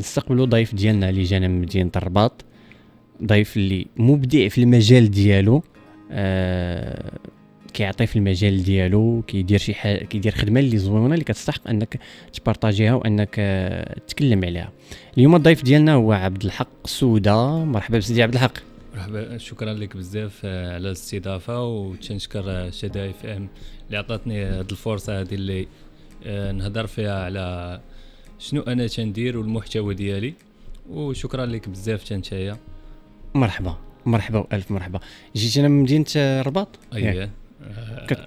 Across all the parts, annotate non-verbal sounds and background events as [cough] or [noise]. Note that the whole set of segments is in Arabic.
نستقبلوا ضيف ديالنا اللي جانا من مدينه الرباط ضيف اللي مبدع في المجال ديالو آه كيعطي في المجال ديالو كيدير شي حاجه كيدير خدمه اللي زوينه اللي كتستحق انك تبارطاجيها وانك آه، تكلم عليها اليوم الضيف ديالنا هو عبد الحق سوده مرحبا بسيدي عبد الحق مرحبا شكرا لك بزاف آه، على الاستضافه وتنشكر آه، شدايف ام اللي عطاتني هذه الفرصه هذه اللي نهضر فيها على شنو انا تندير والمحتوى ديالي وشكرا لك بزاف نتايا مرحبا مرحبا والف مرحبا جيت انا من مدينه الرباط اييه أيوة. كت...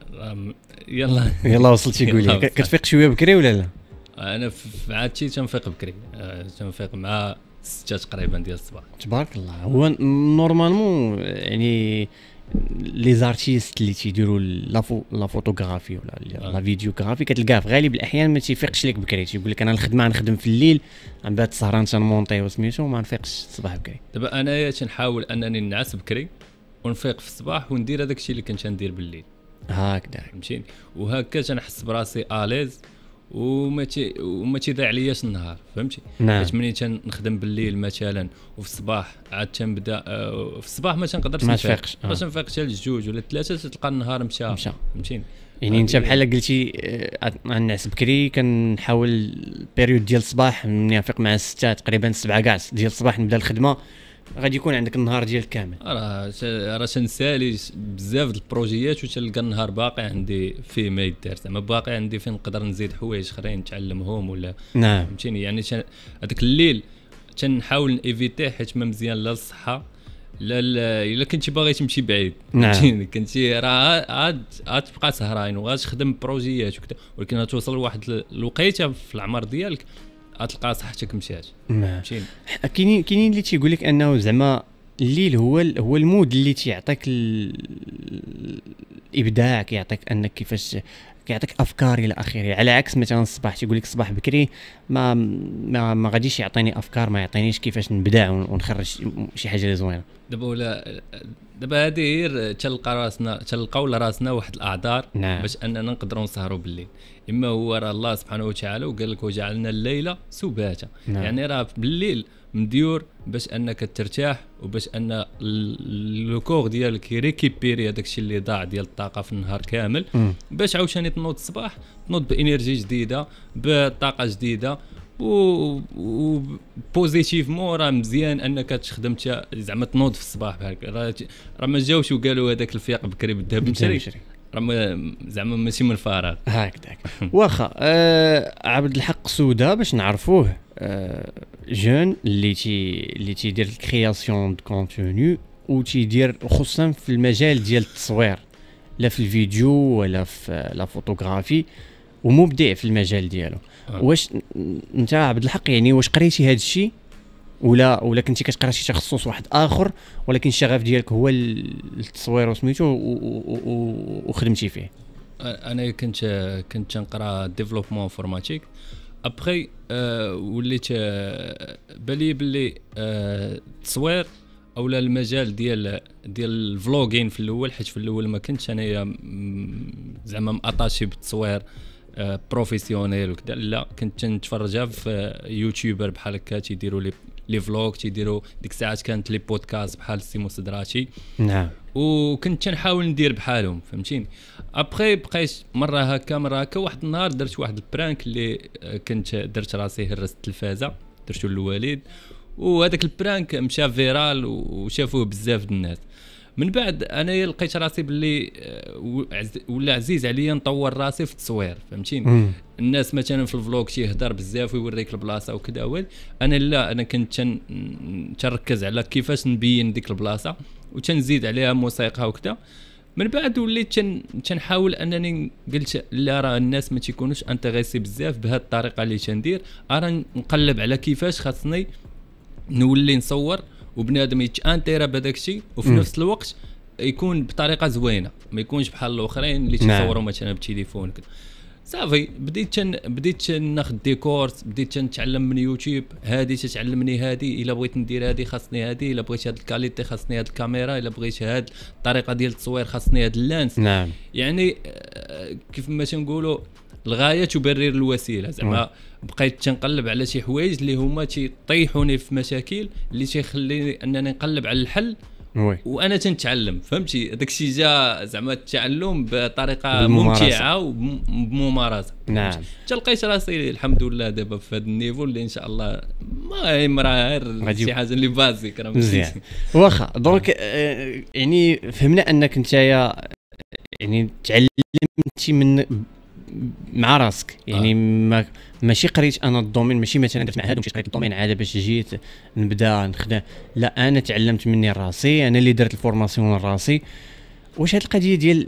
يلا يلا وصلتي قولي [laughs] كتفيق شويه بكري ولا لا انا في عادتي تنفيق بكري آه، تنفيق مع سته تقريبا ديال الصباح تبارك الله هو نورمالمون يعني لي زارتيست اللي تيديروا لا فوتوغرافي ولا آه. لا فيديوغرافي كتلقاه في غالب الاحيان ما تيفيقش لك بكري تيقول لك انا الخدمه نخدم في الليل بعد سهران تنمونطي وسميتو ما نفيقش الصباح بكري دابا انايا تنحاول انني نعس بكري ونفيق في الصباح وندير هذاك الشيء اللي كنت ندير بالليل هكذا فهمتيني وهكا تنحس براسي اليز وما تي وما تيضيع لياش النهار فهمتي نعم حيت ملي تنخدم بالليل مثلا وفي الصباح عاد تنبدا آه، في الصباح ما تنقدرش ما تفيقش آه. ما تنفيقش حتى لجوج ولا ثلاثه تلقى النهار مشى مشى فهمتيني يعني انت بحال قلتي آه، نعس بكري كنحاول البيريود ديال الصباح منين نفيق مع الستة تقريبا سبعة كاع ديال الصباح نبدا الخدمه غادي يكون عندك النهار ديالك كامل راه راه تنسالي بزاف د البروجيات وتلقى النهار باقي عندي فيه ما يدار زعما باقي عندي فين نقدر نزيد حوايج اخرين نتعلمهم ولا نعم فهمتيني يعني هذاك الليل تنحاول نيفيتي حيت ما مزيان لا الصحه لا لا الا كنتي باغي تمشي بعيد نعم كنتي راه عاد عاد تبقى سهران وغاتخدم بروجيات وكذا ولكن توصل لواحد الوقيته في العمر ديالك غتلقى صحتك مشات نعم. مشينا كاينين كاينين اللي تيقول لك انه زعما الليل هو هو المود اللي تيعطيك الابداع كيعطيك انك كيفاش كيعطيك افكار الى اخره على عكس مثلا الصباح تيقول لك الصباح بكري ما ما, ما غاديش يعطيني افكار ما يعطينيش كيفاش نبدا ونخرج شي حاجه اللي زوينه دابا ولا دابا هذه غير تلقى راسنا تلقاو لراسنا واحد الاعذار نعم. باش اننا نقدروا نسهروا بالليل اما هو راه الله سبحانه وتعالى وقال لك وجعلنا الليله سباتا نعم. يعني راه بالليل مديور باش انك ترتاح وباش ان لو كور ديالك يريكيبيري هذاك الشيء اللي ضاع ديال الطاقه في النهار كامل باش عاوتاني تنوض الصباح تنوض بانرجي جديده بطاقه جديده و, و... بوزيتيفمون راه مزيان انك تخدم زعما تنوض في الصباح بحال راه ما جاوش وقالوا هذاك الفياق بكري بدا بنشري زعما ماشي من الفراغ هكذاك واخا آه عبد الحق سودا باش نعرفوه آه جون اللي تي اللي تيدير الكرياسيون دو كونتوني و تيدير خصوصا في المجال ديال التصوير لا في الفيديو ولا في آه، لا فوتوغرافي ومبدع في المجال ديالو آه. واش انت عبد الحق يعني واش قريتي هذا الشيء ولا ولا كنتي كتقرا شي تخصص واحد اخر ولكن الشغف ديالك هو التصوير وسميتو وخدمتي فيه انا كنت كنت تنقرا ديفلوبمون انفورماتيك ابخي أه وليت بالي باللي التصوير اولا المجال ديال ديال الفلوغين في الاول حيت في الاول ما كنتش انايا زعما ماطاشي بالتصوير بروفيسيونيل وكذا لا كنت نتفرجها في يوتيوبر بحال هكا تيديروا لي لي فلوغ تيديروا ديك الساعات كانت لي بودكاست بحال سيمو صدراتي نعم وكنت تنحاول ندير بحالهم فهمتيني ابخي بقيت مره هكا مره هكا واحد النهار درت واحد البرانك اللي آه، كنت درت راسي هرست التلفازه درتو للوالد وهذاك البرانك مشى فيرال وشافوه بزاف الناس من بعد انا لقيت راسي باللي آه، ولا عزيز عليا نطور راسي في التصوير فهمتيني الناس مثلا في الفلوج تيهضر بزاف ويوريك البلاصه وكذا وهذا انا لا انا كنت تنركز على كيفاش نبين ديك البلاصه وتنزيد عليها موسيقى وكذا من بعد وليت تنحاول انني قلت لا راه الناس ما تيكونوش انتغيسي بزاف بهذه الطريقه اللي تندير ارى نقلب على كيفاش خاصني نولي نصور وبنادم يتانتيرا بهذاك الشيء وفي م. نفس الوقت يكون بطريقه زوينه ما يكونش بحال الاخرين اللي تيصوروا مثلا نعم. بالتليفون كذا صافي بديت تن بديت ناخذ دي بديت نتعلم من يوتيوب هذه تتعلمني هذه الا بغيت ندير هذه خاصني هذه الا بغيت هاد الكاليتي خاصني هاد الكاميرا الا بغيت هاد الطريقه ديال التصوير خاصني هاد اللانس نعم يعني آه، كيف ما تنقولوا الغايه تبرر الوسيله زعما نعم. بقيت تنقلب على شي حوايج اللي هما تيطيحوني في مشاكل اللي تيخليني انني نقلب على الحل وي. وانا تنتعلم فهمتي داك الشيء جا زعما التعلم بطريقه ممتعه وبممارسه نعم تلقيت راسي الحمد لله دابا في هذا النيفو اللي ان شاء الله ما غير شي حاجه اللي بازيك راه مزيان واخا دونك آه، يعني فهمنا انك انت يعني تعلمتي من مع راسك يعني آه. ما ماشي قريت انا الدومين ماشي مثلا درت مع هذا مشيت قريت الدومين عاده باش جيت نبدا نخدم لا انا تعلمت مني راسي انا اللي درت الفورماسيون راسي واش هاد القضيه ديال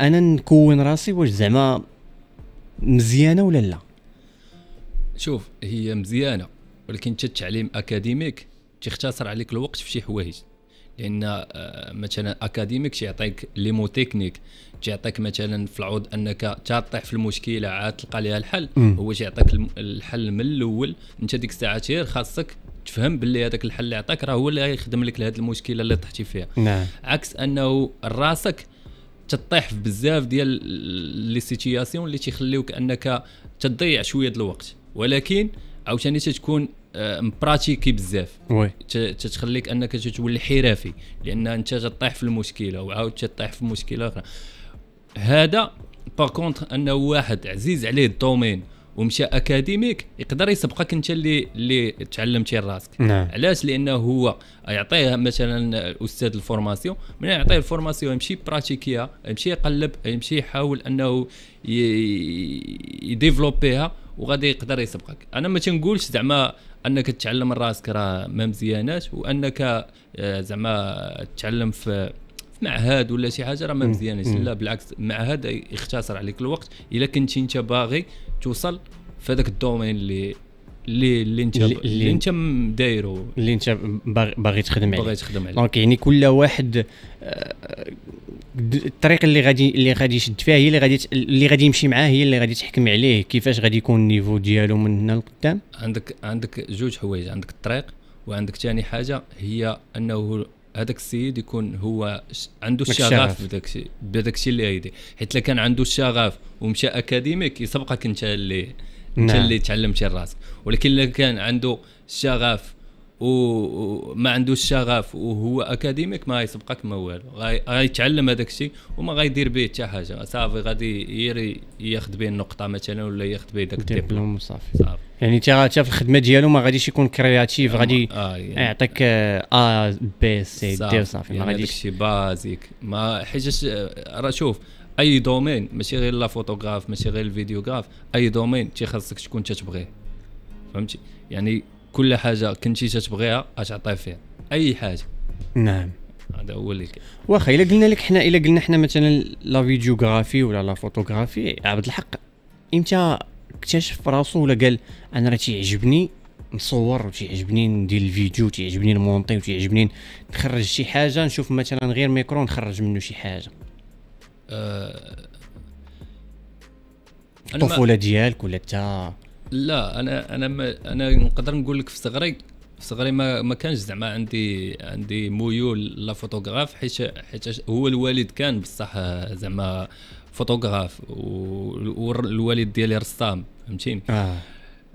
انا نكون راسي واش زعما مزيانه ولا لا شوف هي مزيانه ولكن حتى التعليم اكاديميك تيختصر عليك الوقت في شي حوايج لان آه، مثلا اكاديميك تيعطيك ليمو تكنيك تيعطيك مثلا في العوض انك تطيح في المشكله عاد تلقى لها الحل هو تيعطيك الحل من الاول انت ديك الساعه تير خاصك تفهم باللي هذاك الحل اللي عطاك راه هو اللي غيخدم لك لهذه المشكله اللي طحتي فيها نعم. عكس انه راسك تطيح في بزاف ديال لي سيتياسيون اللي تيخليوك انك تضيع شويه الوقت ولكن عاوتاني تتكون آه، مبراتيكي بزاف وي تتخليك انك تولي حرفي لان انت غطيح في المشكله وعاود تطيح في مشكله اخرى هذا باغ كونتر انه واحد عزيز عليه الدومين ومشى اكاديميك يقدر يسبقك انت اللي اللي تعلمتي راسك نعم. علاش لانه هو يعطيه مثلا استاذ الفورماسيون من يعطيه الفورماسيون يمشي براتيكيا يمشي يقلب يمشي يحاول انه يديفلوبيها وغادي يقدر يسبقك انا ما تنقولش زعما انك تتعلم الراسك راه ما مزياناش وانك آه، زعما تتعلم في معهد ولا شي حاجه راه ما مزيانش لا بالعكس معهد يختصر عليك الوقت الا كنتي انت باغي توصل في هذاك الدومين اللي اللي اللي انت اللي انت دايره اللي انت باغي تخدم عليه باغي تخدم عليه دونك يعني كل واحد آه، الطريق اللي غادي اللي غادي يشد فيها هي اللي غادي اللي غادي يمشي معاه هي اللي غادي تحكم عليه كيفاش غادي يكون النيفو ديالو من هنا لقدام عندك عندك جوج حوايج عندك الطريق وعندك ثاني حاجه هي انه هذاك السيد يكون هو عنده الشغف بداك الشيء بداك الشيء اللي غيدير حيت الا كان عنده الشغف ومشى اكاديميك يسبقك انت اللي انت نعم. اللي اللي تعلمتي لراسك ولكن اللي كان عنده الشغف وما عندوش الشغف وهو اكاديميك ما يسبقك ما والو غيتعلم هذاك الشيء وما غيدير به حتى حاجه صافي غادي يري ياخذ به النقطه مثلا ولا ياخذ به ذاك الدبلوم صافي صافي يعني انت حتى في الخدمه ديالو ما غاديش يكون كرياتيف غادي آه يعني يعطيك ا بي سي دي صافي ما يعني غاديش شي بازيك ما حيت راه شوف اي دومين ماشي غير لا فوتوغراف ماشي غير الفيديوغراف اي دومين تيخاصك تكون تتبغيه فهمتي يعني كل حاجه كنتي تتبغيها غتعطيه فيها اي حاجه نعم هذا هو اللي واخا الا قلنا لك حنا الا قلنا حنا مثلا لا فيديوغرافي ولا لا فوتوغرافي عبد الحق امتى اكتشف راسو ولا قال انا راه تيعجبني نصور وتيعجبني ندير الفيديو تيعجبني نمونطي وتيعجبني نخرج شي حاجه نشوف مثلا غير ميكرو نخرج منه شي حاجه أه، الطفوله ديالك ولا انت لا انا انا ما انا نقدر نقول لك في صغري في صغري ما ما كانش زعما عندي عندي ميول لا فوتوغراف حيت حيت هو الوالد كان بصح زعما فوتوغراف والوالد ديالي رسام فهمتيني آه.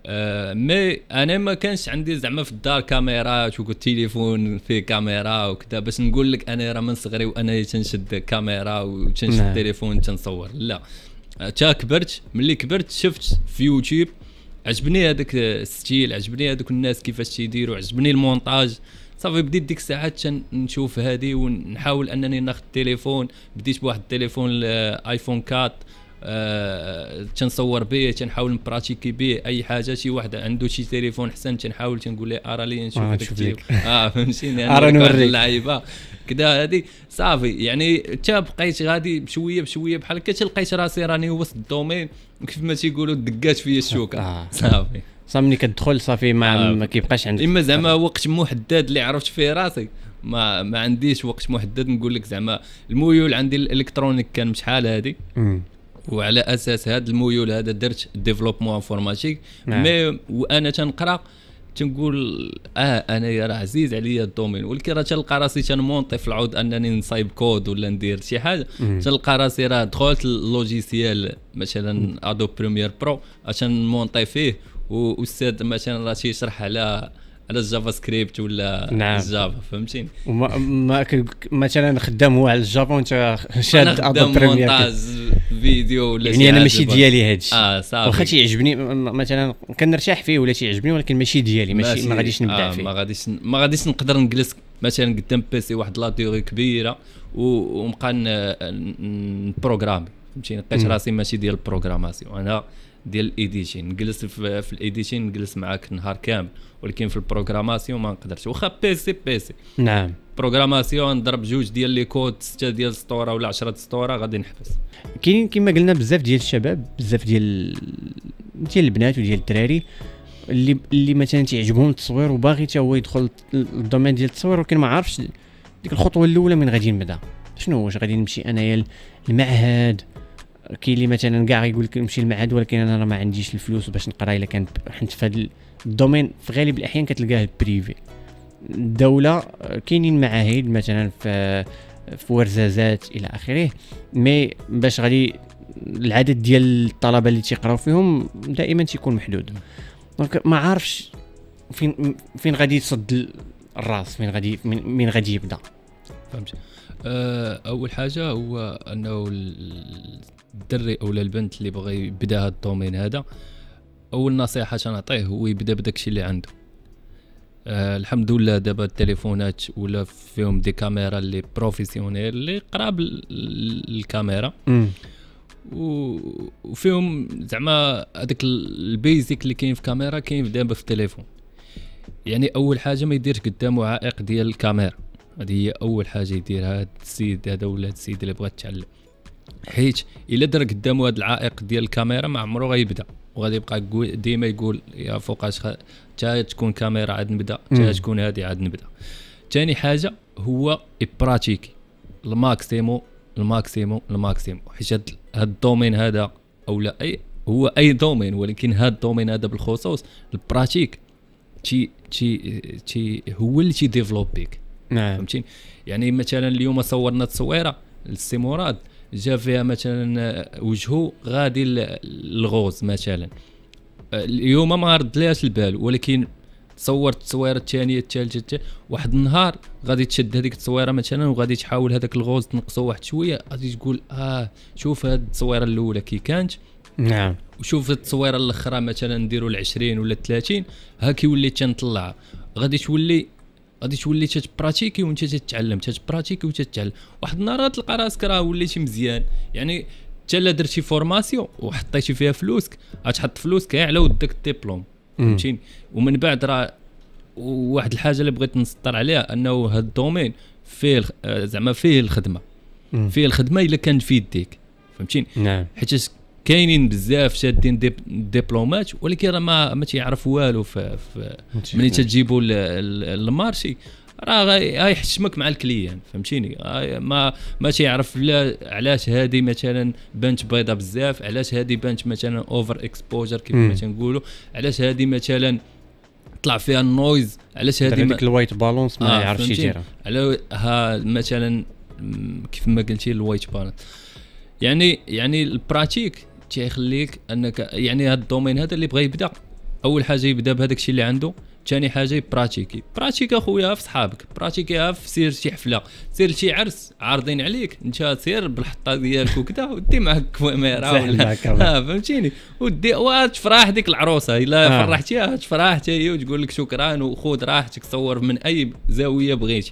آه، مي انا ما كانش عندي زعما في الدار كاميرات والتليفون فيه كاميرا وكذا باش نقول لك انا راه من صغري وانا تنشد كاميرا وتنشد التليفون نعم. تنصور لا تا كبرت ملي كبرت شفت في يوتيوب عجبني هذاك الستيل عجبني هذوك الناس كيفاش تيديروا عجبني المونتاج صافي بديت ديك الساعات نشوف هذه ونحاول انني ناخذ التليفون بديت بواحد التليفون ايفون 4 تنصور أه، به تنحاول نبراتيكي به اي حاجه شي واحد عنده شي تليفون حسن تنحاول تنقول له ارى لي نشوف آه داك [laughs] اه فهمتيني [laughs] يعني ارى نوريك اللعيبه كذا هذه صافي يعني حتى بقيت غادي بشويه بشويه بحال هكا تلقيت راسي راني وسط الدومين كيف ما تيقولوا دقات فيا الشوكه آه. صافي صافي ملي كتدخل صافي ما, آه. ما كيبقاش عندك اما زعما وقت محدد اللي عرفت فيه راسي ما ما عنديش وقت محدد نقول لك زعما الميول عندي الالكترونيك كان شحال هذه وعلى اساس هذا الميول هذا درت ديفلوبمون انفورماتيك نعم. مي وانا تنقرا تنقول اه انا راه عزيز عليا الدومين ولكن راه تلقى راسي تنمونطي في العود انني نصايب كود ولا ندير شي حاجه تلقى راسي راه دخلت اللوجيسيال مثلا ادوب بريمير برو عشان نمونطي فيه واستاذ مثلا راه تيشرح على على الجافا سكريبت ولا نعم. الجافا فهمتيني وما ما مثلا خدام هو على الجافا وانت شاد ادو بريمير فيديو ولا يعني انا ماشي ديالي هادشي اه صافي واخا تيعجبني مثلا كنرتاح فيه ولا تيعجبني ولكن ماشي ديالي ماشي ما غاديش نبدع آه فيه ما غاديش ما غاديش نقدر نجلس مثلا قدام بيسي واحد لا ديوري كبيره ونبقى نبروغرامي فهمتيني لقيت راسي ماشي ديال البروغراماسيون انا ديال الايديتين نجلس في, في الايديتين نجلس معاك النهار كامل ولكن في البروغراماسيون ما نقدرش واخا بيسي بيسي نعم بروغراماسيون نضرب جوج ديال لي كود سته ديال السطوره ولا 10 السطوره غادي نحبس كاين كما قلنا بزاف ديال الشباب بزاف ديال ديال البنات وديال الدراري اللي اللي مثلا تيعجبهم التصوير وباغي حتى هو يدخل للدومين ديال التصوير ولكن ما عارفش ديك الخطوه الاولى من غادي نبدا شنو واش غادي نمشي انايا المعهد كاين اللي مثلا كاع يقول لك نمشي للمعهد ولكن انا راه ما عنديش الفلوس باش نقرا الا كان حنت في هذا الدومين في غالب الاحيان كتلقاه بريفي الدوله كاينين معاهد مثلا في في ورزازات الى اخره مي باش غادي العدد ديال الطلبه اللي تيقراو فيهم دائما تيكون محدود دونك ما عارفش فين فين غادي يصد الراس فين غادي من غادي يبدا فهمت أه، اول حاجه هو انه الدري او البنت اللي بغى يبدا هاد الدومين هذا اول نصيحه تنعطيه هو يبدا بداكشي اللي عنده آه الحمد لله دابا التليفونات ولا فيهم دي كاميرا اللي بروفيسيونيل اللي قراب للكاميرا وفيهم زعما هذاك البيزيك اللي كاين في كاميرا كاين دابا في التليفون يعني اول حاجه ما يديرش قدامه عائق ديال الكاميرا هذه هي اول حاجه يديرها هاد السيد هذا ولا هاد السيد اللي بغات تعلم حيت الا دار قدامه هذا العائق ديال الكاميرا ما عمرو غيبدا وغادي يبقى ديما يقول يا فوقاش حتى تكون كاميرا عاد نبدا حتى تكون هادي عاد نبدا ثاني حاجه هو براتيكي الماكسيمو الماكسيمو الماكسيمو حيت هاد الدومين هذا او لا اي هو اي دومين ولكن هاد الدومين هذا بالخصوص البراتيك تي تي تي هو اللي تي ديفلوبيك نعم فهمتيني يعني مثلا اليوم صورنا تصويره للسي مراد جا فيها مثلا آه، وجهه غادي للغوز مثلا آه، اليوم ما رد ليهاش البال ولكن تصورت التصويره الثانيه الثالثه واحد النهار غادي تشد هذيك التصويره مثلا وغادي تحاول هذاك الغوز تنقصه واحد شويه غادي تقول اه شوف هذه التصويره الاولى كي كانت نعم وشوف التصويره الاخرى مثلا نديروا ال 20 ولا 30 ها كيولي تنطلعها غادي تولي غادي تولي تتبراتيكي وانت تتعلم تتبراتيكي وتتعلم واحد النهار غتلقى راسك راه وليتي مزيان يعني حتى الا درتي فورماسيون وحطيتي فيها فلوسك غتحط فلوسك غير على ودك الدبلوم فهمتيني ومن بعد راه واحد الحاجه اللي بغيت نسطر عليها انه هاد الدومين فيه آه، زعما فيه الخدمه فيه الخدمه الا كان في يديك فهمتيني نعم حيت كاينين بزاف شادين ديبلومات ولكن راه ما ما تيعرف والو في, في ملي تجيبوا المارشي راه غيحشمك مع الكليان فهمتيني ما ما تيعرف لا علاش هذه مثلا بانت بيضه بزاف علاش هذه بانت مثلا اوفر اكسبوجر كيف ما تنقولوا علاش هذه مثلا طلع فيها النويز علاش هذه هذيك الوايت بالونس ما آه، يعرفش يديرها على ها مثلا كيف ما قلتي الوايت بالونس يعني يعني البراتيك تيخليك انك يعني هذا الدومين هذا اللي بغى يبدا اول حاجه يبدا بهذاك الشيء اللي عنده ثاني حاجه براتيكي براتيكا خويا في صحابك براتيكي في سير شي حفله سير شي عرس عارضين عليك انت سير بالحطه ديالك وكذا ودي معك كاميرا ولا [laughs] فهمتيني ودي وتفرح ديك العروسه الا آه. فرحتيها تفرح حتى هي وتقول لك شكرا وخذ راحتك صور من اي زاويه بغيتي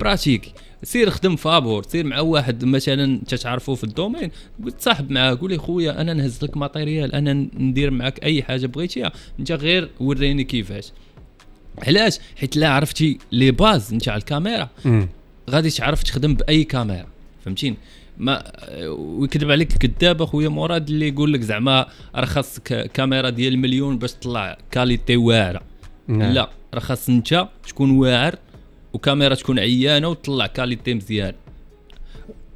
براتيكي سير خدم في ابور سير مع واحد مثلا تتعرفوا في الدومين قلت صاحب معاه قول لي خويا انا نهز لك ماتيريال انا ندير معاك اي حاجه بغيتيها انت غير وريني كيفاش علاش حيت لا عرفتي لي باز نتاع الكاميرا غادي تعرف تخدم باي كاميرا فهمتيني ما ويكذب عليك الكذاب اخويا مراد اللي يقول لك زعما راه كاميرا ديال مليون باش تطلع كاليتي واعره نعم. لا راه خاص انت تكون واعر وكاميرا تكون عيانه وتطلع كاليتي مزيان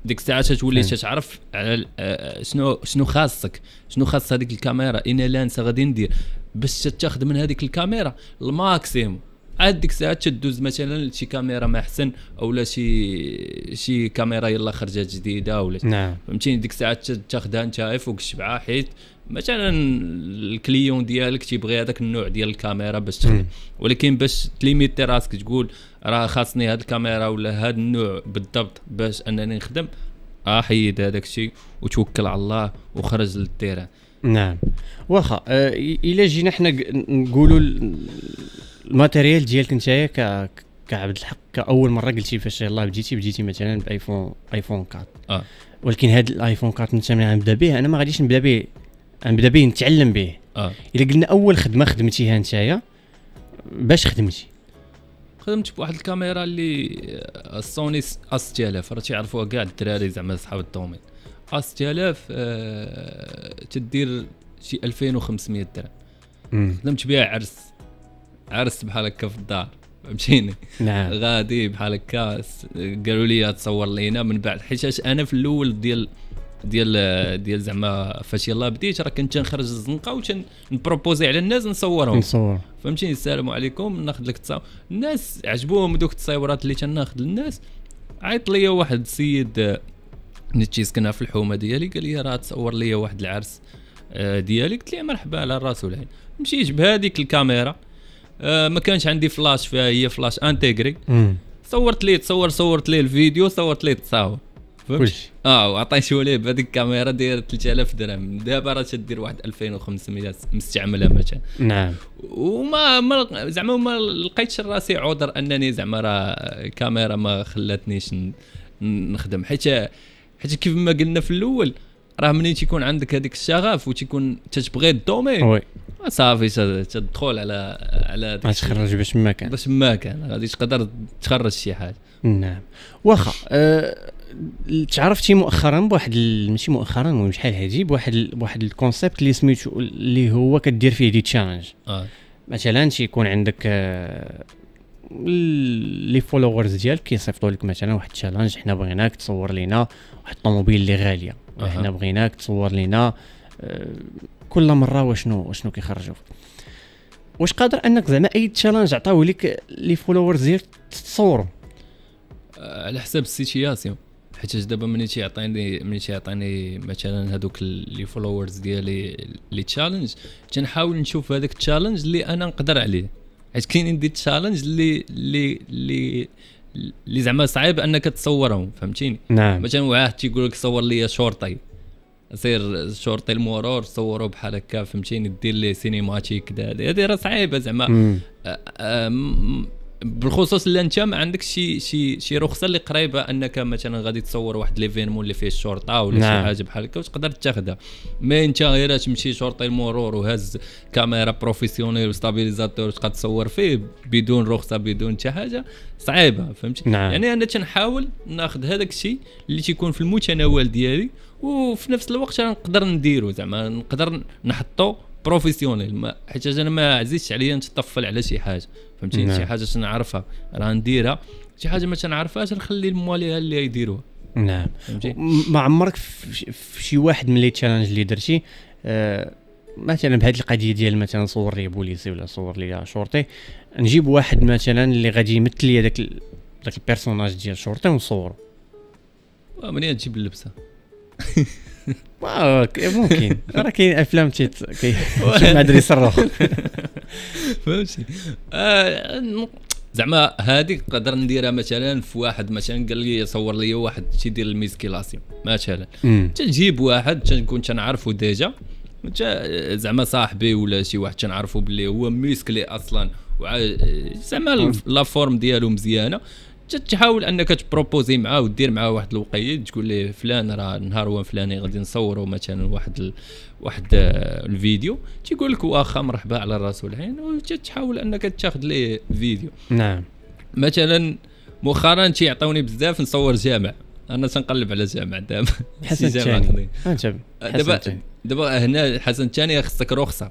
ديك الساعه تتولي إيه. تتعرف على آه، آه، شنو شنو خاصك شنو خاص هذيك الكاميرا انا لانسه غادي ندير باش تاخذ من هذيك الكاميرا الماكسيموم عاد ديك الساعه تدوز مثلا لشي كاميرا ما احسن لا شي شي كاميرا يلا خرجت جديده ولا نعم فهمتيني ديك الساعه تاخذها انت فوق الشبعه حيت مثلا الكليون ديالك تيبغي هذاك النوع ديال الكاميرا باش تخدم ولكن باش تليميتي راسك تقول راه خاصني هاد الكاميرا ولا هاد النوع بالضبط باش انني نخدم اه حيد هذاك الشيء وتوكل على الله وخرج للتيران نعم واخا آه الا جينا حنا نقولوا الماتيريال ديالك نتايا ك كعبد الحق كاول مره قلتي فاش يلاه بديتي بديتي مثلا بايفون ايفون 4 آه. ولكن هذا الايفون 4 انت ملي غنبدا به انا ما غاديش نبدا به غنبدا به نتعلم به آه. الا قلنا اول خدمه خدمتيها نتايا باش خدمتي خدمت بواحد الكاميرا اللي سوني اس 6000 راه تيعرفوها كاع الدراري زعما صحاب الدومين اس 6000 آه تدير شي 2500 درهم خدمت بها عرس عرس بحال هكا في الدار فهمتيني نعم غادي بحال هكا قالوا لي تصور لينا من بعد حيتاش انا في الاول ديال ديال ديال زعما فاش يلاه بديت راه كنت تنخرج الزنقه و تنبروبوزي على الناس نصورهم نصور فهمتيني السلام عليكم ناخذ لك تصاور الناس عجبوهم دوك التصاورات اللي تناخذ للناس عيط ليا واحد السيد اللي تيسكنها في الحومه ديالي قال لي راه تصور ليا واحد العرس آه، ديالي قلت ليه مرحبا على الراس والعين مشيت بهذيك الكاميرا آه، ما كانش عندي فلاش فيها هي فلاش انتيغري صورت ليه تصور صورت ليه الفيديو صورت ليه التصاور كلشي اه وعطاه شوليب بهذيك الكاميرا دايره 3000 درهم دابا راه تدير واحد 2500 مستعمله مثلا نعم وما ما زعما ما لقيتش راسي عذر انني زعما راه الكاميرا ما خلاتنيش نخدم حيت حيت كيف ما قلنا في الاول راه ملي تيكون عندك هذيك الشغف وتيكون تتبغي الدومين وي آه، صافي تدخل على على تخرج باش ما كان باش ما كان غادي تقدر تخرج شي حاجه نعم واخا أه تعرفتي مؤخرا بواحد ماشي مؤخرا المهم شحال هادي بواحد بواحد الكونسيبت اللي سميتو اللي هو كدير فيه دي تشالنج آه. مثلا تيكون عندك آه، لي فولورز ديالك كيصيفطوا لك مثلا واحد التشالنج حنا بغيناك تصور لينا واحد الطوموبيل اللي غاليه حنا بغيناك تصور لينا آه، كل مره وشنو شنو كيخرجوا واش قادر انك زعما اي تشالنج عطاو لك لي فولورز ديالك تصوروا على حساب السيتياسيون حيت دابا ملي تيعطيني ملي تيعطيني مثلا هذوك لي فولورز ديالي لي تشالنج تنحاول نشوف هذاك التشالنج اللي انا نقدر عليه حيت كاينين دي تشالنج اللي اللي اللي اللي زعما صعيب انك تصورهم فهمتيني نعم مثلا واحد تيقول لك صور لي شرطي سير شرطي المرور صوروا بحال هكا فهمتيني دير لي سينيماتيك هذه راه صعيبه زعما بالخصوص الا انت ما عندك شي شي شي رخصه اللي قريبه انك مثلا غادي تصور واحد ليفينمون اللي فيه الشرطه ولا نعم. شي حاجه بحال هكا وتقدر تاخذها مي انت غير تمشي شرطي المرور وهز كاميرا بروفيسيونيل وستابيليزاتور تبقى تصور فيه بدون رخصه بدون حتى حاجه صعيبه فهمتي نعم. يعني انا تنحاول ناخذ هذاك الشيء اللي تيكون في المتناول ديالي وفي نفس الوقت انا نقدر نديرو زعما نقدر نحطو بروفيسيونيل حيت انا ما عزيزش عليا نتطفل على شي حاجه فهمتيني نعم. شي حاجه تنعرفها راه نديرها شي حاجه ما تنعرفهاش نخلي المواليها اللي يديروها نعم ما عمرك في شي واحد من لي تشالنج اللي درتي آه مثلا بهذه القضيه ديال مثلا صور لي بوليسي ولا صور لي شرطي نجيب واحد مثلا اللي غادي يمثل لي داك داك البيرسوناج ديال الشرطي ونصوره آه، منين تجيب اللبسه [laughs] ممكن [laughs] راه كاين افلام تيت ما ادري يصرخ فهمتي آه، زعما هذيك نقدر نديرها مثلا في واحد مثلا قال لي صور لي واحد تيدير الميسكيلاسيون مثلا تنجيب واحد تنكون تنعرفو ديجا زعما صاحبي ولا شي واحد تنعرفو بلي هو ميسكلي اصلا آه، زعما لا فورم ديالو مزيانه تحاول انك تبروبوزي معاه ودير معاه واحد الوقيت تقول ليه فلان راه نهار هو فلاني غادي نصوروا مثلا واحد ال... واحد آه، الفيديو تيقول لك واخا مرحبا على الراس والعين وتحاول انك تاخذ ليه فيديو نعم مثلا مؤخرا تيعطوني بزاف نصور جامع انا تنقلب على جامع دابا حسن الثاني [laughs] آه، دابا دابا هنا حسن الثاني خصك رخصه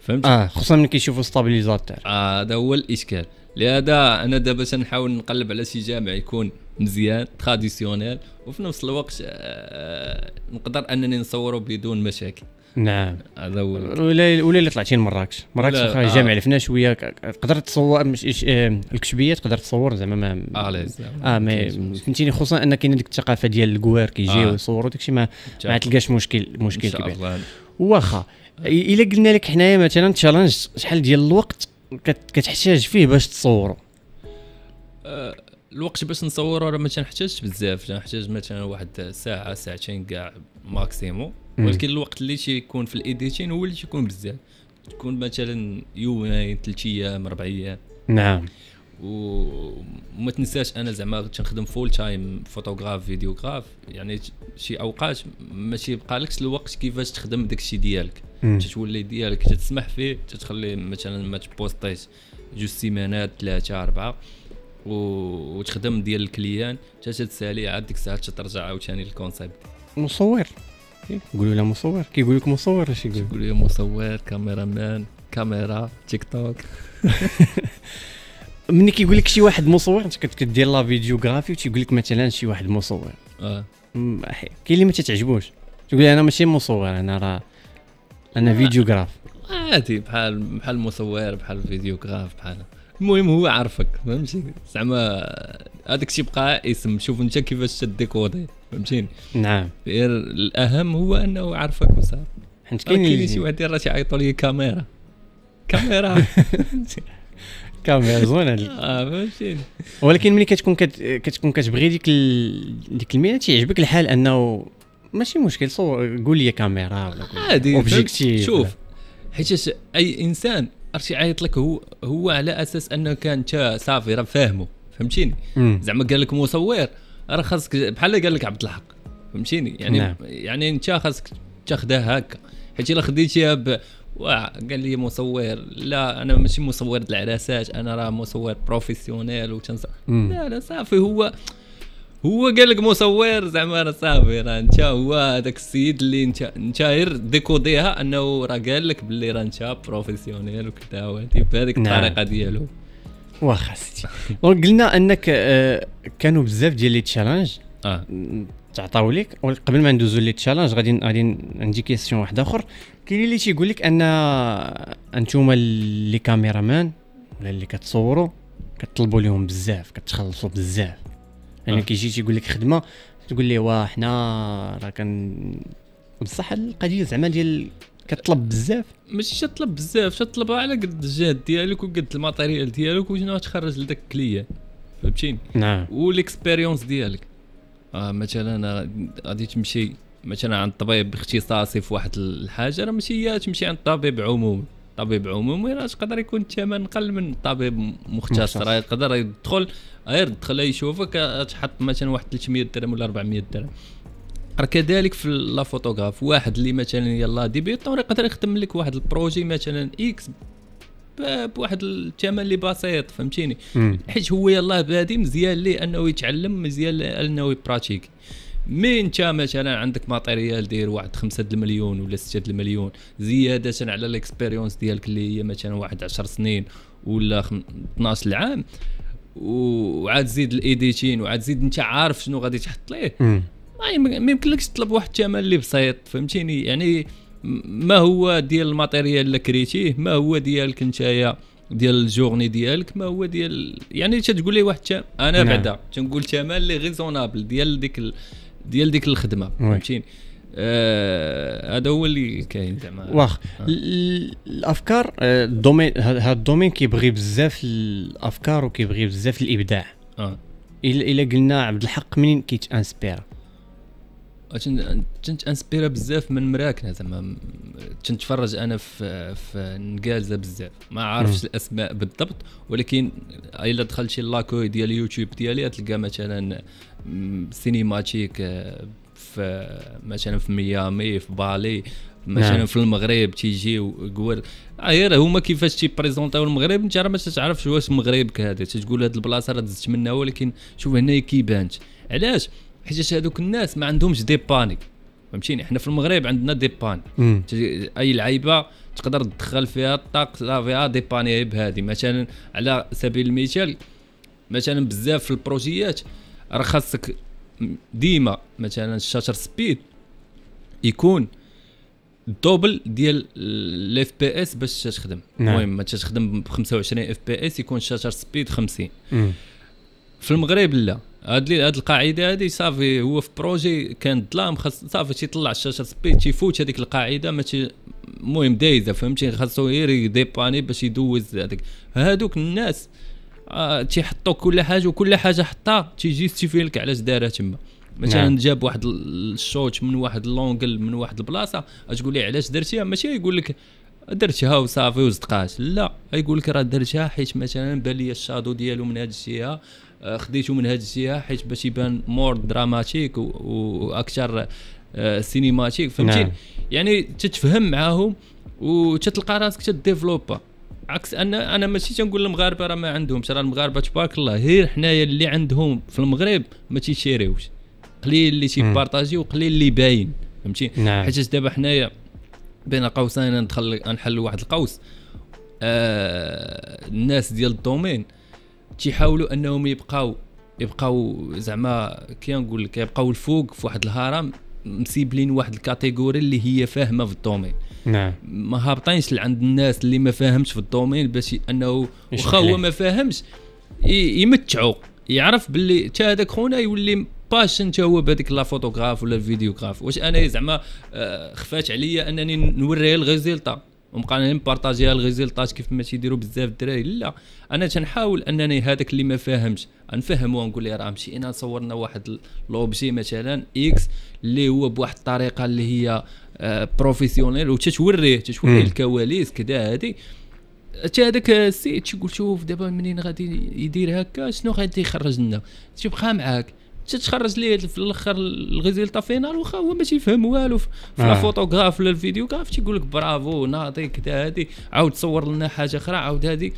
فهمت اه خصوصا ملي كيشوفوا ستابيليزاتور اه هذا هو الاشكال لهذا انا دابا تنحاول نقلب على شي جامع يكون مزيان تراديسيونيل وفي نفس الوقت آه, آه، نقدر انني نصوره بدون مشاكل نعم هذا هو ولا ولا اللي طلعتي لمراكش مراكش واخا آه. جامع شويه تقدر تصور مش آه الكشبيه تقدر تصور زعما ما اه, آه، ما فهمتيني خصوصا ان كاين ديك الثقافه ديال الكوار كيجيو آه. يصوروا داكشي ما ما تلقاش مشكل مشكل كبير واخا الا قلنا لك حنايا مثلا تشالنج شحال ديال الوقت كتحتاج فيه باش تصور أه، الوقت باش نصور راه ما تنحتاجش بزاف تنحتاج مثلا واحد ساعه ساعتين كاع ماكسيمو ولكن الوقت اللي تيكون في الايديتين هو اللي تيكون بزاف تكون مثلا يومين ثلاث ايام اربع ايام نعم وما تنساش انا زعما تنخدم فول تايم فوتوغراف فيديوغراف يعني شي اوقات ماشي بقالكش الوقت كيفاش تخدم داكشي ديالك تتولي ديالك تسمح فيه تتخليه مثلا ما تبوستيش جوج سيمانات ثلاثه اربعه وتخدم ديال الكليان حتى تسالي عاد ديك الساعه ترجع عاوتاني للكونسيبت مصور إيه. قولوا له مصور كيقول لك مصور اش يقول لك مصور كاميرا مان كاميرا تيك توك [laughs] ملي كيقول لك شي واحد مصور انت كنت كدير لا فيديوغرافي وتيقول لك مثلا شي واحد مصور اه كاين اللي ما تتعجبوش تقول انا ماشي مصور انا راه انا آه. فيديوغراف عادي بحال بحال مصور بحال الفيديوغراف بحال المهم هو عارفك فهمتي زعما هذاك الشيء بقى اسم شوف انت كيفاش تديكودي فهمتيني نعم غير الاهم هو انه عارفك وصافي حيت كاين آه، شي واحد راه تيعيطوا لي كاميرا [laughs] كاميرا [laughs] كاميرا زوينه هذه اه فهمتيني ولكن ملي كتكون كتكون كتبغي ديك ديك المهنه تيعجبك الحال انه ماشي مشكل صور قول لي كاميرا ولا عادي اوبجيكتيف شوف حيت اي انسان عرفتي عيط لك هو هو على اساس انه كان صافي راه فاهمه فهمتيني زعما قال لك مصور راه خاصك بحال قال لك عبد الحق فهمتيني يعني نعم. يعني انت خاصك تاخذها هكا حيت الا خديتيها وقال لي مصور لا انا ماشي مصور العراسات انا راه مصور بروفيسيونيل وتنصور لا لا صافي هو هو قال لك مصور زعما راه صافي راه انت هو هذاك السيد اللي انت انت غير ديكوديها انه راه قال لك باللي راه انت بروفيسيونيل وكذا وهذه بهذيك نعم. الطريقه ديالو واخا سيدي قلنا انك آه، كانوا بزاف ديال لي تشالنج اه تعطاو لك قبل ما ندوزو لي تشالنج غادي غادي عندي كيسيون واحد اخر كاين اللي تيقول لك ان انتم لي كاميرامان ولا اللي كتصوروا كطلبوا لهم بزاف كتخلصوا بزاف يعني أه. كيجي تيقول لك خدمه تقول لي واه حنا راه كان بصح القضيه زعما ديال كطلب بزاف ماشي تطلب بزاف تطلب على قد الجهد ديالك وقد الماتيريال ديالك وشنو تخرج لذاك الكليه فهمتيني نعم والاكسبيريونس ديالك آه مثلا آه، غادي تمشي مثلا عند طبيب اختصاصي في واحد الحاجه راه ماشي هي تمشي عند طبيب عمومي طبيب عمومي راه تقدر يكون الثمن اقل من طبيب مختص راه يقدر يدخل غير دخل يشوفك آه، تحط مثلا واحد 300 درهم ولا 400 درهم راه كذلك في لا فوتوغراف واحد اللي مثلا يلا ديبيطون يقدر يخدم لك واحد البروجي مثلا اكس بواحد الثمن اللي بسيط فهمتيني حيت هو يلاه بادي مزيان ليه انه يتعلم مزيان انه يبراتيك مي انت مثلا عندك ماتيريال داير واحد 5 المليون ولا 6 المليون زياده على الاكسبيريونس ديالك اللي هي مثلا واحد 10 سنين ولا 12 عام وعاد زيد الايديتين وعاد زيد انت عارف شنو غادي تحط ليه ما يمكنلكش تطلب واحد الثمن اللي بسيط فهمتيني يعني ما هو ديال الماتيريال اللي كريتيه ما هو ديالك نتايا ديال الجورني ديالك ما هو ديال يعني تتقول لي واحد تام انا نعم. بعدا تنقول ثمن لي ريزونابل ديال ديك ال... ديال ديك الخدمه فهمتيني آه، هذا آه هو اللي كاين زعما واخ آه. الافكار آه، الدومين هذا الدومين كيبغي بزاف الافكار وكيبغي بزاف الابداع اه الا قلنا عبد الحق منين انسبير كنت انسبيرا بزاف من مراكنا زعما تنتفرج انا في في نكازا بزاف ما عارفش الاسماء بالضبط ولكن الا دخلت شي لاكوي ديال اليوتيوب ديالي تلقى مثلا سينيماتيك آه، في مثلا في ميامي في بالي مثلا نعم. في المغرب تيجي كوار آه، غير هما كيفاش تيبريزونتاو المغرب انت راه ما تعرفش واش مغربك هذا تقول هذه البلاصه راه دزت منها ولكن شوف هنا كيبانت علاش حيت هذوك الناس ما عندهمش دي بانيك فهمتيني حنا في المغرب عندنا دي بان اي لعيبه تقدر تدخل فيها الطاق فيها دي باني بهذه مثلا على سبيل المثال مثلا بزاف في البروجيات راه خاصك ديما مثلا الشاتر سبيد يكون الدوبل ديال الاف بي اس باش تخدم نعم. المهم ما تخدم ب 25 اف بي اس يكون الشاتر سبيد 50 مم. في المغرب لا هاد هاد القاعده هادي صافي هو في بروجي كان ظلام خاص صافي تيطلع الشاشه سبيد تيفوت هذيك القاعده ما المهم دايزه فهمتي خاصو غير ديباني باش يدوز هذيك هادوك الناس آه تيحطوا كل حاجه وكل حاجه حطها تيجيستيفي لك علاش دارها تما مثلا نعم. جاب واحد الشوت من واحد لونجل من واحد البلاصه تقول لي علاش درتيها ماشي يقول لك درتها وصافي وصدقاش لا يقول لك راه درتها حيت مثلا بان لي الشادو ديالو من هاد الجهه آه، خديته من هذه الجهه حيت باش يبان مور دراماتيك واكثر آه، سينيماتيك فهمتي نعم. يعني تتفهم معاهم وتتلقى راسك تديفلوبا عكس انا انا ماشي تنقول المغاربه راه ما عندهمش راه المغاربه تبارك الله غير حنايا اللي عندهم في المغرب ما تيشيريوش قليل اللي تيبارطاجي وقليل اللي باين فهمتي نعم. حيت دابا حنايا بين قوسين ندخل نحل واحد القوس آه الناس ديال الدومين تيحاولوا انهم يبقاو يبقاو زعما كي نقول لك يبقاو الفوق في واحد الهرم مسيبلين واحد الكاتيجوري اللي هي فاهمه في الدومين نعم ما هابطينش لعند الناس اللي ما فاهمش في الدومين باش انه واخا هو ما فاهمش يمتعوا يعرف باللي حتى هذاك خونا يولي باش انت هو بهذيك لا فوتوغراف ولا الفيديوغراف واش انا زعما آه، خفات عليا انني نوريه الغزيلطه ومبقانا بارطاجيها الغيزيلطات كيف ما تيديروا بزاف الدراري لا انا تنحاول انني هذاك اللي ما فاهمش نفهمه ونقول ليه راه مشينا صورنا واحد لوبجي مثلا اكس اللي هو بواحد الطريقه اللي هي بروفيسيونيل آه، وتتوريه تتوريه الكواليس كذا هذه حتى هذاك السيد تيقول شوف دابا منين غادي يدير هكا شنو غادي يخرج لنا تيبقى معاك تتخرج لي في الاخر الغزيل فينال واخا هو ما تيفهم والو في آه. الفوتوغراف ولا الفيديوغراف تيقول لك برافو ناضي كذا هادي عاود صور لنا حاجه اخرى عاود هادي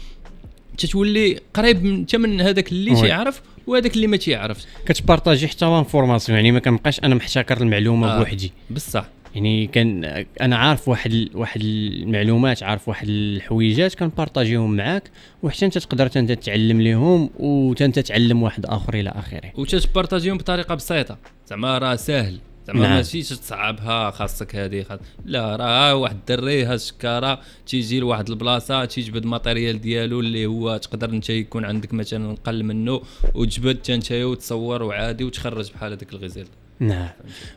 تتولي قريب انت من هذاك اللي تيعرف وهذاك اللي ما تيعرفش كتبارطاجي حتى انفورماسيون يعني ما كنبقاش انا محتكر المعلومه آه. بوحدي بصح يعني كان انا عارف واحد واحد المعلومات عارف واحد الحويجات كنبارطاجيهم معاك وحتى انت تقدر انت تتعلم ليهم وانت تتعلم واحد اخر الى اخره وتتبارطاجيهم بطريقه بسيطه زعما راه ساهل زعما نعم. ماشي تصعبها خاصك هذه خاص لا راه واحد الدري ها الشكاره تيجي لواحد البلاصه تيجبد الماتيريال ديالو اللي هو تقدر انت يكون عندك مثلا قل منه وتجبد انت وتصور وعادي وتخرج بحال هذاك الغزال نعم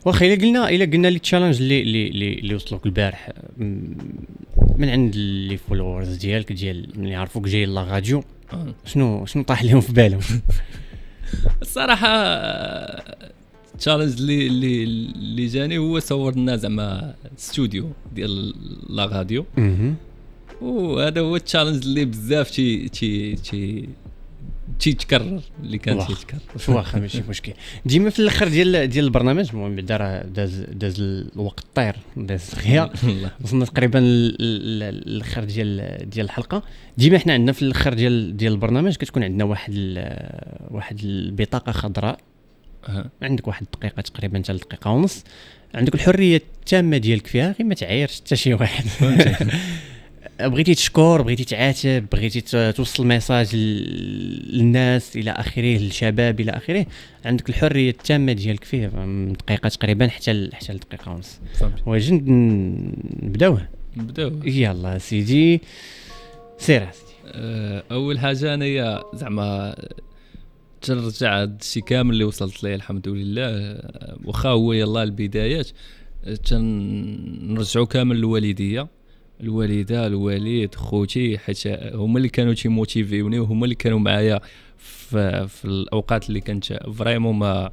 واخا الا قلنا الا قلنا لي تشالنج اللي اللي اللي وصلوك البارح من عند لي فولورز ديالك ديال اللي يعرفوك جاي لا راديو آه. شنو شنو طاح لهم في بالهم [laughs] الصراحه التشالنج اللي اللي اللي جاني هو صورنا زعما استوديو ديال لا راديو وهذا هو التشالنج اللي بزاف تي تي تي تيتكرر اللي كان تيتكرر واخا ماشي مشكل ديما في الاخر ديال ديال البرنامج المهم بعدا راه داز داز الوقت طير داز غيا [laughs] وصلنا تقريبا الاخر ديال ديال الحلقه ديما حنا عندنا في الاخر ديال ديال البرنامج كتكون عندنا واحد واحد البطاقه خضراء عندك واحد الدقيقه تقريبا حتى دقيقه ونص عندك الحريه التامه ديالك فيها غير ما تعايرش حتى شي واحد [laughs] بغيتي تشكر بغيتي تعاتب بغيتي توصل ميساج للناس الى اخره للشباب الى اخره عندك الحريه التامه ديالك فيه من دقيقه تقريبا حتى حتى لدقيقه ونص واجي نبداوه نبداوه يلا سيدي سير سيدي آه، اول حاجه انايا زعما ترجع هادشي كامل اللي وصلت ليه الحمد لله آه، واخا هو يلا البدايات آه، تنرجعو كامل للوالديه الوالده الوالد خوتي حيت هما اللي كانوا تيموتيفيوني وهما اللي كانوا معايا في, في الاوقات اللي كانت فريمون ما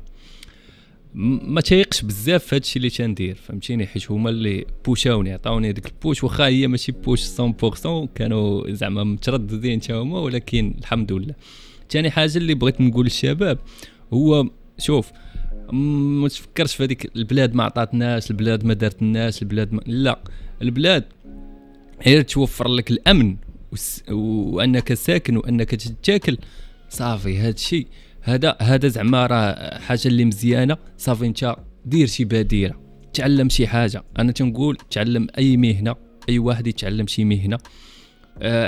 ما تيقش بزاف في هادشي اللي تندير فهمتيني حيت هما اللي بوشاوني عطاوني ديك البوش واخا هي ماشي بوش 100% كانوا زعما مترددين حتى هما ولكن الحمد لله ثاني حاجه اللي بغيت نقول للشباب هو شوف ما تفكرش في هذيك البلاد ما عطاتناش البلاد ما دارت الناس البلاد ما... لا البلاد غير توفر لك الامن وانك ساكن وانك تتاكل صافي هذا الشيء هذا هذا زعما راه حاجه اللي مزيانه صافي انت دير شي باديره تعلم شي حاجه انا تنقول تعلم اي مهنه اي واحد يتعلم شي مهنه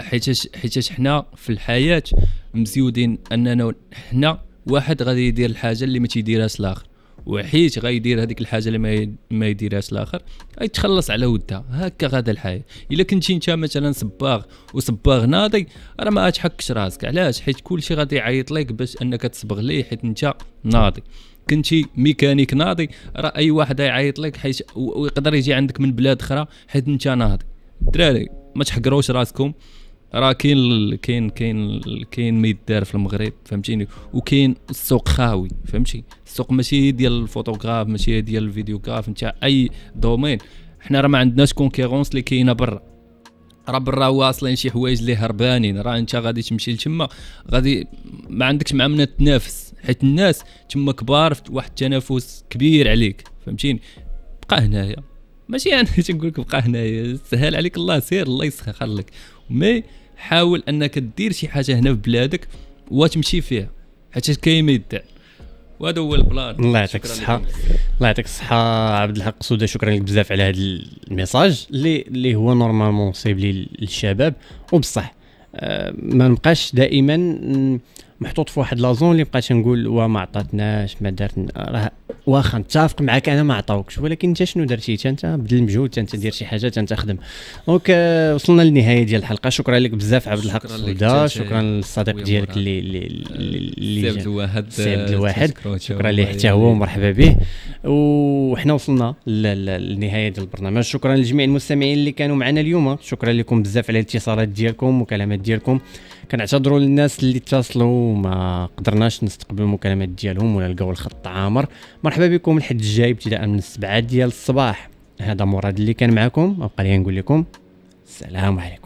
حيت آه، حيت حنا في الحياه مزيودين اننا حنا واحد غادي يدير الحاجه اللي ما تيديرهاش الاخر وحيت غيدير هذيك الحاجه اللي ما ما يديرهاش الاخر غيتخلص على ودها هكا غادا الحياه الا كنتي انت مثلا صباغ وصباغ ناضي راه ما تحكش راسك علاش حيت كلشي غادي يعيط لك باش انك تصبغ ليه حيت انت ناضي كنتي ميكانيك ناضي راه اي واحد يعيط لك حيت ويقدر يجي عندك من بلاد اخرى حيت انت ناضي الدراري ما تحقروش راسكم راه كاين كاين كاين كاين ما يدار في المغرب فهمتيني وكاين السوق خاوي فهمتي السوق ماشي ديال الفوتوغراف ماشي ديال الفيديوغراف انت اي دومين حنا راه ما عندناش كونكيرونس اللي كاينه برا راه برا واصلين شي حوايج اللي هربانين راه انت غادي تمشي لتما غادي ما عندكش مع من تنافس حيت الناس تما كبار في واحد التنافس كبير عليك فهمتيني بقى هنايا ماشي [laughs] انا يعني تنقول لك بقى هنايا سهل عليك الله سير الله يسخر لك مي حاول انك دير شي حاجه هنا في بلادك وتمشي فيها حتى كاين ما يدعي وهذا هو البلان الله يعطيك الصحه الله يعطيك الصحه عبد الحق سوده شكرا لك بزاف على هذا الميساج اللي اللي هو نورمالمون سيبلي للشباب وبصح آه، ما نبقاش دائما محطوط في واحد لازون اللي بقيت نقول وا ما عطاتناش ما دارت راه واخا نتفق معاك انا ما عطاوكش ولكن انت شنو درتي انت بدل المجهود انت دير شي حاجه انت خدم دونك وصلنا للنهايه ديال الحلقه شكرا لك بزاف عبد الحق السودا شكرا للصديق ديالك اللي اللي سعد الواحد سعد الواحد شكرا ليه حتى هو ومرحبا يعني. به وحنا وصلنا للنهايه ديال البرنامج شكرا لجميع المستمعين اللي كانوا معنا اليوم شكرا لكم بزاف على الاتصالات ديالكم وكلامات ديالكم كنعتذروا للناس اللي اتصلوا وما قدرناش نستقبل المكالمات ديالهم ولا لقاو الخط عامر مرحبا بكم الحد الجاي ابتداء من السبعة ديال الصباح هذا مراد اللي كان معكم ابقى لي نقول لكم السلام عليكم